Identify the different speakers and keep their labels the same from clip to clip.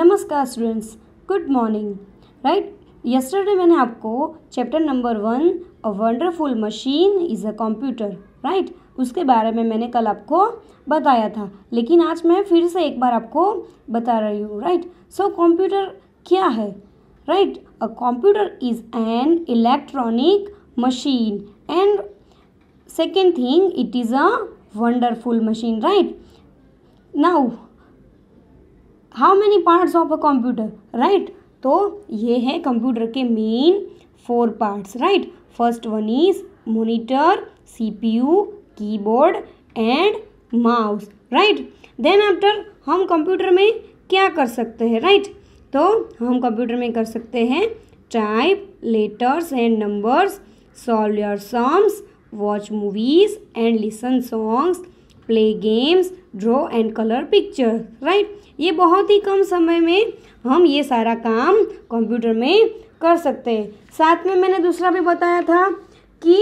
Speaker 1: नमस्कार students good morning right yesterday मैंने आपको chapter number one a wonderful machine is a computer right उसके बारे में मैंने कल आपको बताया था लेकिन आज मैं फिर से एक बार आपको बता रही हूँ राइट सो कंप्यूटर क्या है right a computer is an electronic machine and second thing it is a wonderful machine right now how many parts of a computer right तो ये है कंप्यूटर के main four parts right first one is monitor CPU keyboard and mouse right then after हम computer में क्या कर सकते हैं राइट right? तो हम कंप्यूटर में कर सकते हैं type letters and numbers solve your sums watch movies and listen songs play games draw and colour picture right ये बहुत ही कम समय में हम ये सारा काम कंप्यूटर में कर सकते हैं साथ में मैंने दूसरा भी बताया था कि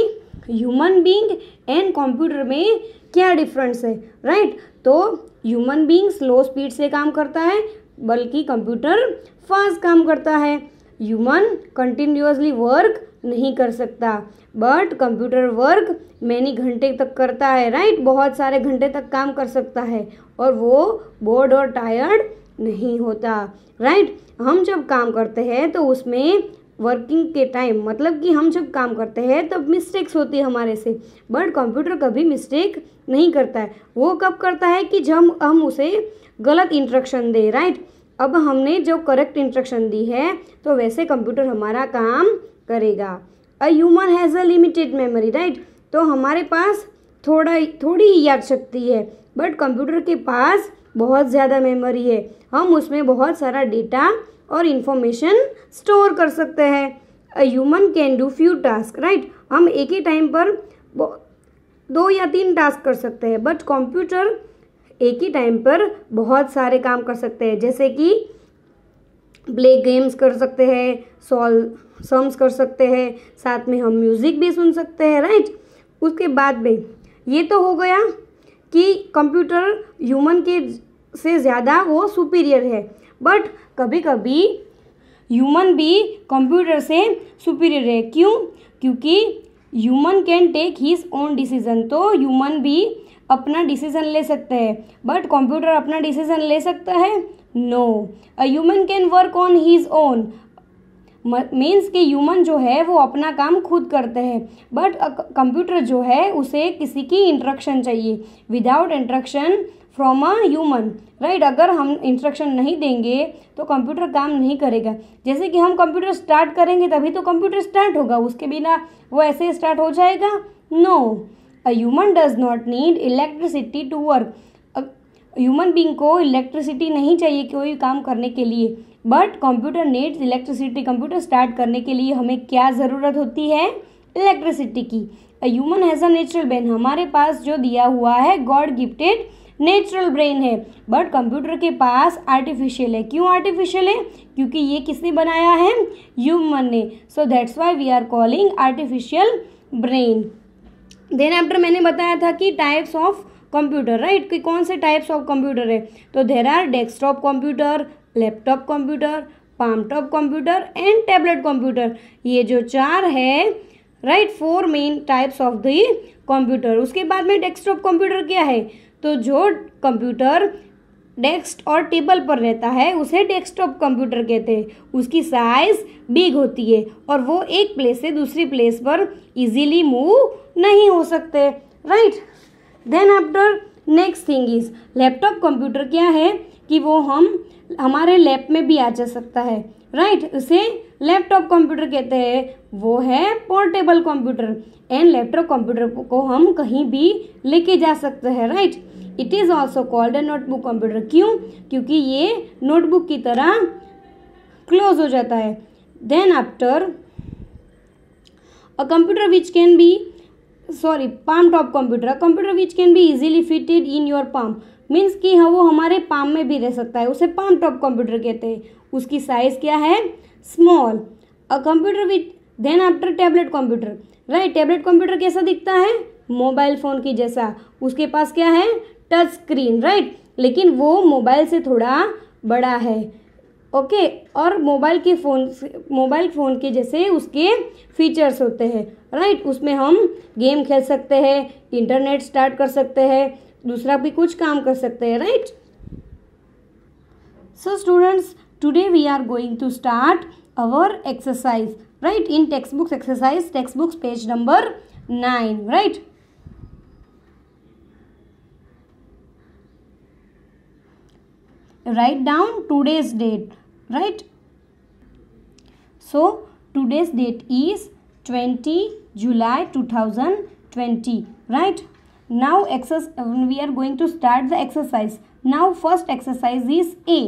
Speaker 1: ह्यूमन बींग एंड कंप्यूटर में क्या डिफरेंस है राइट तो ह्यूमन बींग स्लो स्पीड से काम करता है बल्कि कंप्यूटर फास्ट काम करता है ह्यूमन कंटिन्यूसली वर्क नहीं कर सकता बट कंप्यूटर वर्क मैनी घंटे तक करता है राइट बहुत सारे घंटे तक काम कर सकता है और वो बोर्ड और टायर्ड नहीं होता राइट हम जब काम करते हैं तो उसमें वर्किंग के टाइम मतलब कि हम जब काम करते हैं तब मिस्टेक्स होती है हमारे से बट कंप्यूटर कभी मिस्टेक नहीं करता है वो कब करता है कि जब हम उसे गलत इंस्ट्रक्शन दें राइट अब हमने जो करेक्ट इंस्ट्रक्शन दी है तो वैसे कंप्यूटर हमारा काम करेगा a human has a limited memory right तो हमारे पास थोड़ा थोड़ी ही याद शक्ति है बट कंप्यूटर के पास बहुत ज़्यादा मेमोरी है हम उसमें बहुत सारा डेटा और इन्फॉर्मेशन स्टोर कर सकते हैं a human can do few task right हम एक ही टाइम पर दो या तीन टास्क कर सकते हैं बट कंप्यूटर एक ही टाइम पर बहुत सारे काम कर सकते हैं जैसे कि प्ले गेम्स कर सकते हैं सॉल्व सम्स कर सकते हैं साथ में हम म्यूज़िक भी सुन सकते हैं राइट उसके बाद में ये तो हो गया कि कंप्यूटर ह्यूमन के से ज़्यादा वो सुपीरियर है बट कभी कभी ह्यूमन भी कंप्यूटर से सुपीरियर है क्यों क्योंकि human can take his own decision तो ह्यूमन भी अपना डिसीजन ले सकते हैं बट कंप्यूटर अपना डिसीजन ले सकता है no a human can work on his own means कि ह्यूमन जो है वो अपना काम खुद करते हैं बट कंप्यूटर जो है उसे किसी की इंट्रक्शन चाहिए without instruction from a human right अगर हम इंस्ट्रक्शन नहीं देंगे तो कंप्यूटर काम नहीं करेगा जैसे कि हम कंप्यूटर स्टार्ट करेंगे तभी तो कंप्यूटर स्टार्ट होगा उसके बिना वो ऐसे स्टार्ट हो जाएगा no a human does not need electricity to work human being को इलेक्ट्रिसिटी नहीं चाहिए कोई काम करने के लिए but computer needs electricity computer start करने के लिए हमें क्या ज़रूरत होती है इलेक्ट्रिसिटी की human has a natural brain हमारे पास जो दिया हुआ है गॉड गिफ्टेड नेचुरल ब्रेन है बट कंप्यूटर के पास आर्टिफिशियल है क्यों आर्टिफिशियल है क्योंकि ये किसने बनाया है ह्यूमन ने so that's why we are calling artificial brain then after मैंने बताया था कि टाइप्स ऑफ कंप्यूटर राइट कि कौन से टाइप्स ऑफ कंप्यूटर है तो there are desktop computer laptop computer palmtop computer and tablet computer ये जो चार है right four main types of the computer उसके बाद में डेस्कटॉप कंप्यूटर क्या है तो जो कंप्यूटर डेस्क और टेबल पर रहता है उसे डेस्कटॉप कंप्यूटर कहते हैं उसकी साइज बिग होती है और वो एक प्लेस से दूसरी प्लेस पर इजीली मूव नहीं हो सकते right right? Then after next thing is laptop computer क्या है कि वो हम हमारे लैब में भी आ जा सकता है राइट right? उसे लैपटॉप कंप्यूटर कहते हैं वो है portable computer and laptop computer को हम कहीं भी लेके जा सकते हैं right it is also called a notebook computer क्यों क्योंकि ये नोटबुक की तरह क्लोज हो जाता है then after a computer which can be sorry palm top computer computer which can be easily fitted in your palm means कि हाँ वो हमारे पाम में भी रह सकता है उसे पाम टॉप कंप्यूटर कहते हैं उसकी साइज़ क्या है small a computer which then after tablet computer right tablet computer कैसा दिखता है मोबाइल फ़ोन की जैसा उसके पास क्या है टच स्क्रीन राइट लेकिन वो मोबाइल से थोड़ा बड़ा है ओके और मोबाइल के फ़ोन मोबाइल फ़ोन के जैसे उसके फीचर्स होते हैं राइट उसमें हम गेम खेल सकते हैं इंटरनेट स्टार्ट कर सकते हैं दूसरा भी कुछ काम कर सकते हैं right so students today we are going to start our exercise right in text books exercise text books page number nine right write down today's date right so today's date is 20 july 2020 right now exercise we are going to start the exercise now first exercise is a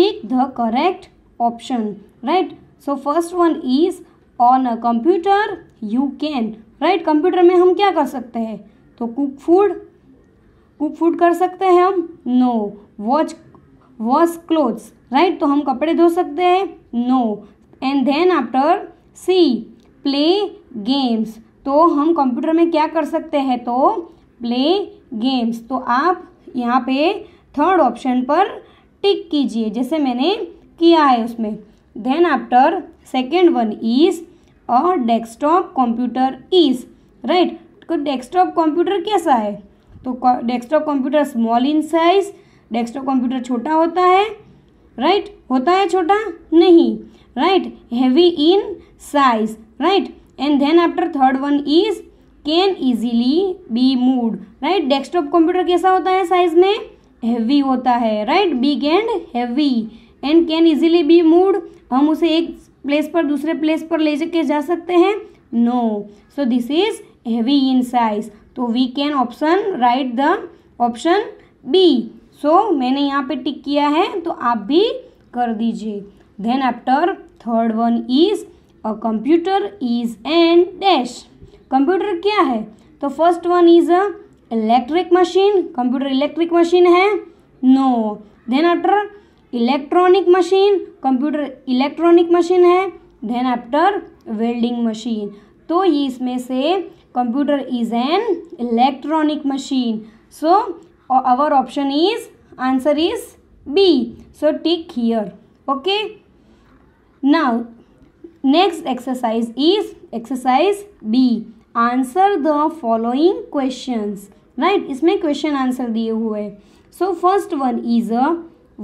Speaker 1: take the correct option right so first one is on a computer you can write computer में हम क्या कर सकते हैं तो cook food cook food कर सकते हैं हम no watch wash clothes right तो हम कपड़े धो सकते हैं no and then after C play games तो हम कंप्यूटर में क्या कर सकते हैं तो प्ले गेम्स तो आप यहाँ पे थर्ड ऑप्शन पर टिक कीजिए जैसे मैंने किया है उसमें then after second one is और डेस्कटॉप कंप्यूटर इज़ राइट तो डेस्कटॉप कंप्यूटर कैसा है तो desktop computer small in size desktop computer छोटा होता है राइट right? होता है छोटा नहीं right heavy in size right and then after third one is can easily be moved right desktop computer कैसा होता है साइज में हैवी होता है right big and heavy and can easily be mood हम उसे एक प्लेस पर दूसरे प्लेस पर ले जाके जा सकते हैं no so this is heavy in size तो we can option right the option B so so, मैंने यहाँ पे टिक किया है तो आप भी कर दीजिए then after third one is a computer is an dash computer क्या है तो first one is a electric machine computer electric machine है no then after electronic machine computer electronic machine है देन आफ्टर वेल्डिंग मशीन तो ये इसमें से computer is an electronic machine so or our option is answer is B. So tick here. Okay. Now next exercise is exercise B. Answer the following questions. Right इसमें question answer दिए हुए हैं so first one is a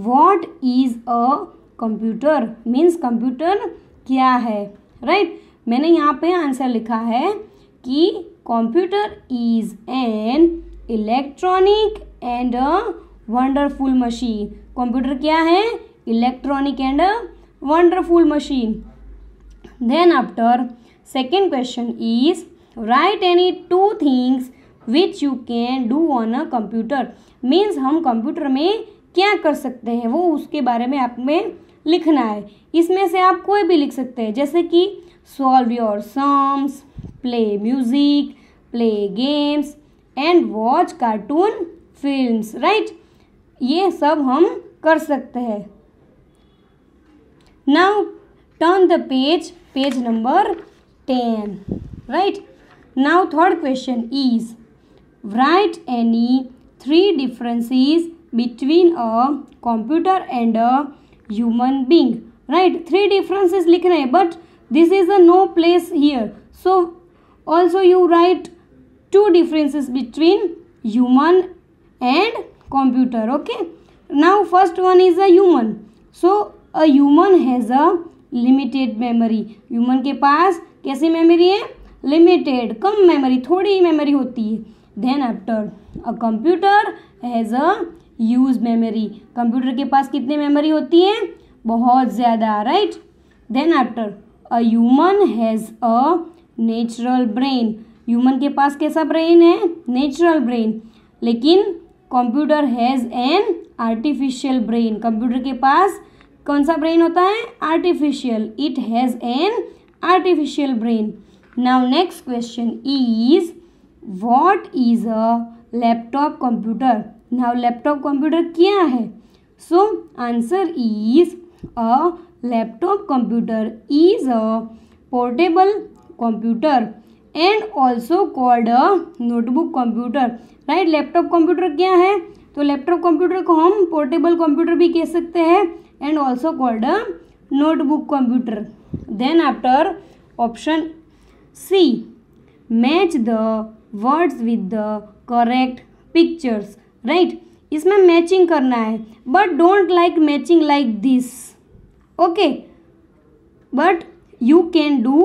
Speaker 1: what is a computer means computer क्या है right right? मैंने यहाँ पे answer लिखा है कि computer is an electronic and a wonderful machine computer क्या है electronic and a wonderful machine then after second question is write any two things which you can do on a computer means हम computer में क्या कर सकते हैं वो उसके बारे में आप में लिखना है इसमें से आप कोई भी लिख सकते हैं जैसे कि solve your sums play music play games and watch cartoon film right ये सब हम कर सकते हैं now turn the page page number ten right now third question is write any three differences between a computer and a human being right three differences लिख रहे हैं but this is a no place here so also you write two differences between human and computer okay now first one is a human so a human has a limited memory human ke paas कैसी memory hai limited kam memory thodi hi memory hoti hai then after a computer has a huge memory computer ke paas कितनी memory hoti hai bahut zyada right then after a human has a natural brain human के पास कैसा brain है natural brain लेकिन computer has an artificial brain computer के पास कौन सा ब्रेन होता है artificial it has an artificial brain now next question is what is a laptop computer now laptop computer क्या है so answer is a laptop computer is a portable computer and also called a notebook computer right laptop computer क्या है तो laptop computer को हम portable computer भी कह सकते हैं and also called a notebook computer then after option C match the words with the correct pictures right इसमें मैचिंग करना है but don't like matching like this okay but you can do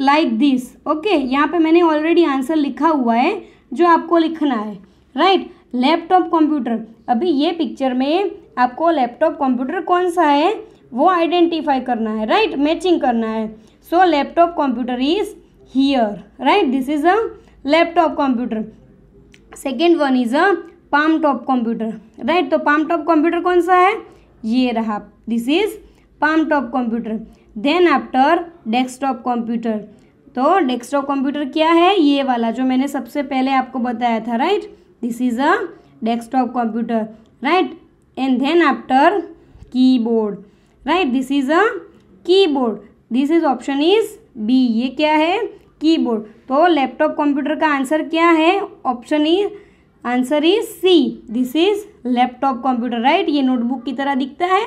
Speaker 1: like this okay यहाँ पे मैंने already answer लिखा हुआ है जो आपको लिखना है राइट लैपटॉप कंप्यूटर अभी ये पिक्चर में आपको लैपटॉप कंप्यूटर कौन सा है वो आइडेंटिफाई करना है राइट right? मैचिंग करना है so laptop computer is here right this is a laptop computer second one is a palm top computer right तो पाम टॉप कंप्यूटर कौन सा है ये रहा this is palm top computer then after desktop computer तो desktop computer क्या है ये वाला जो मैंने सबसे पहले आपको बताया था right this is a desktop computer right and then after keyboard right this is a keyboard this is option is B ये क्या है कीबोर्ड तो लैपटॉप कंप्यूटर का आंसर क्या है option is answer is C this is laptop computer right ये notebook की तरह दिखता है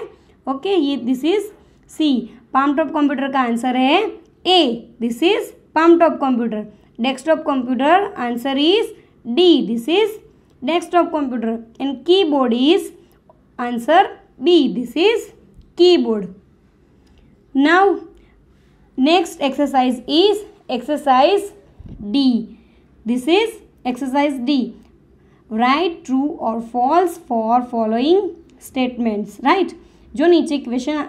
Speaker 1: ओके ये this is C palm top computer का आंसर है A this is palm top computer desktop computer answer is D this is desktop computer and keyboard is answer B this is keyboard now next exercise is exercise D this is exercise D right true और false for following statements right जो नीचे question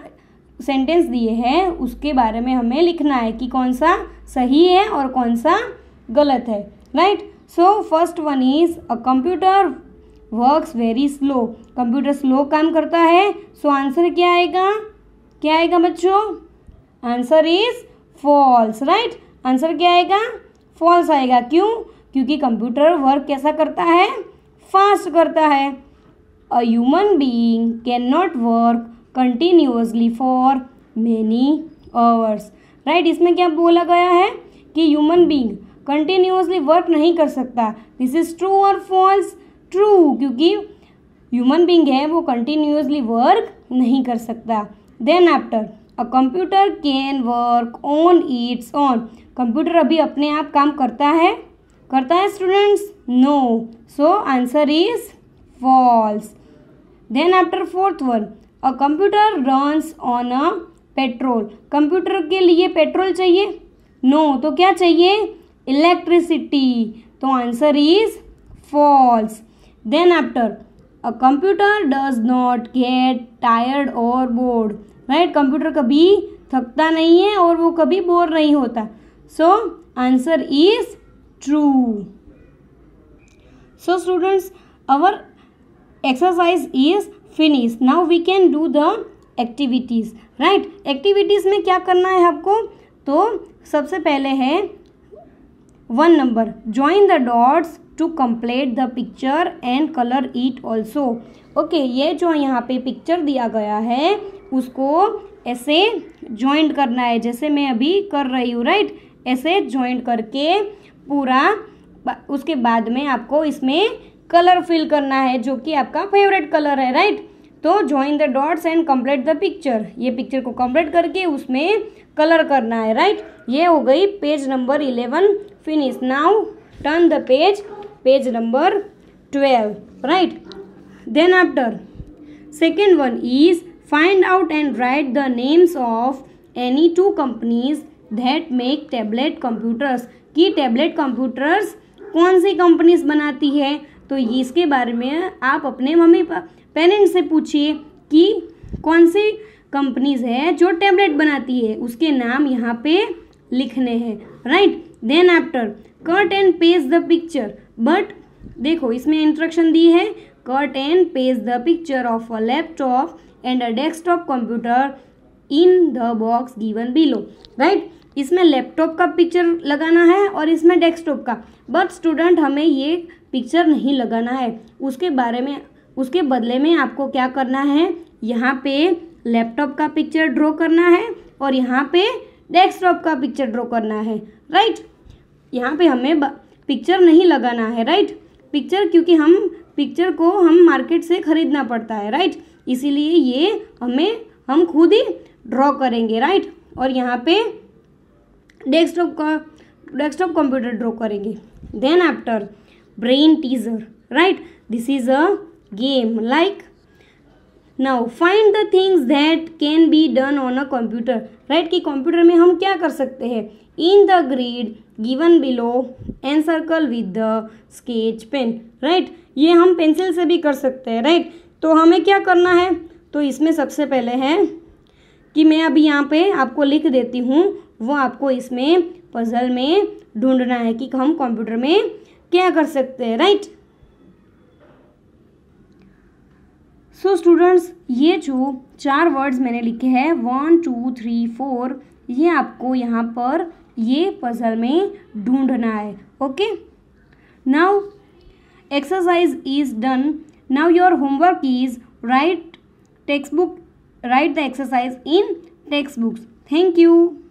Speaker 1: sentence दिए हैं उसके बारे में हमें लिखना है कि कौन सा सही है और कौन सा गलत है right so first one is a computer works very slow computer slow काम करता है सो so आंसर क्या आएगा क्या आएगा बच्चों answer is false right answer क्या आएगा फॉल्स आएगा क्यों क्योंकि कंप्यूटर वर्क कैसा करता है फास्ट करता है a human being can not work continuously for many hours right इसमें क्या बोला गया है कि ह्यूमन बींग कंटिन्यूसली वर्क नहीं कर सकता दिस इज ट्रू और फॉल्स ट्रू क्योंकि ह्यूमन बींग है वो कंटिन्यूसली वर्क नहीं कर सकता then after a computer can work on its own computer अभी अपने आप काम करता है करता है students no so answer is false then after fourth one a computer runs on a petrol computer के लिए पेट्रोल चाहिए नो no, तो क्या चाहिए इलेक्ट्रिसिटी तो answer is false then after a computer does not get tired और bored right computer कभी थकता नहीं है और वो कभी बोर नहीं होता so answer is true so students our exercise is finish now we can do the activities right activities में क्या करना है आपको तो सबसे पहले है one number join the dots to complete the picture and colour it also okay ये जो यहाँ पे पिक्चर दिया गया है उसको ऐसे ज्वाइंट करना है जैसे मैं अभी कर रही हूँ राइट ऐसे ज्वाइंट करके पूरा उसके बाद में आपको इसमें कलर फिल करना है जो कि आपका फेवरेट कलर है राइट तो join the dots and complete the picture ये पिक्चर को कम्प्लीट करके उसमें कलर करना है राइट ये हो गई page number eleven finish now turn the page page number twelve right then after second one is find out and write the names of any two companies that make tablet computers की tablet computers कौन सी companies बनाती है तो ये इसके बारे में आप अपने मम्मी पेरेंट्स से पूछिए कि कौन सी कंपनीज है जो टैबलेट बनाती है उसके नाम यहाँ पे लिखने हैं right then after cut and paste the picture but देखो इसमें इंस्ट्रक्शन दी है cut and paste the picture of a laptop and a desktop computer in the box given below right इसमें लैपटॉप का पिक्चर लगाना है और इसमें डेस्कटॉप का बट स्टूडेंट हमें ये पिक्चर नहीं लगाना है उसके बारे में उसके बदले में आपको क्या करना है यहाँ पे लैपटॉप का पिक्चर ड्रॉ करना है और यहाँ पे डेस्कटॉप का पिक्चर ड्रॉ करना है राइट यहाँ पे हमें पिक्चर नहीं लगाना है राइट पिक्चर क्योंकि हम पिक्चर को हम मार्केट से ख़रीदना पड़ता है राइट इसीलिए ये हमें हम खुद ही ड्रॉ करेंगे राइट और यहाँ पे डेस्कटॉप का डेस्कटॉप कंप्यूटर ड्रॉ करेंगे then after brain teaser right this is a game like now find the things that can be done on a computer right कि कंप्यूटर में हम क्या कर सकते हैं in the grid given below and circle with the sketch pen right ये हम pencil से भी कर सकते हैं राइट right? तो हमें क्या करना है तो इसमें सबसे पहले है कि मैं अभी यहाँ पे आपको लिख देती हूँ वो आपको इसमें पजल में ढूंढना है कि हम कंप्यूटर में क्या कर सकते हैं राइट सो स्टूडेंट्स ये जो चार वर्ड्स मैंने लिखे हैं वन टू थ्री फोर ये आपको यहाँ पर ये पजल में ढूंढना है okay now exercise is done now your homework is write textbook write the exercise in textbooks thank you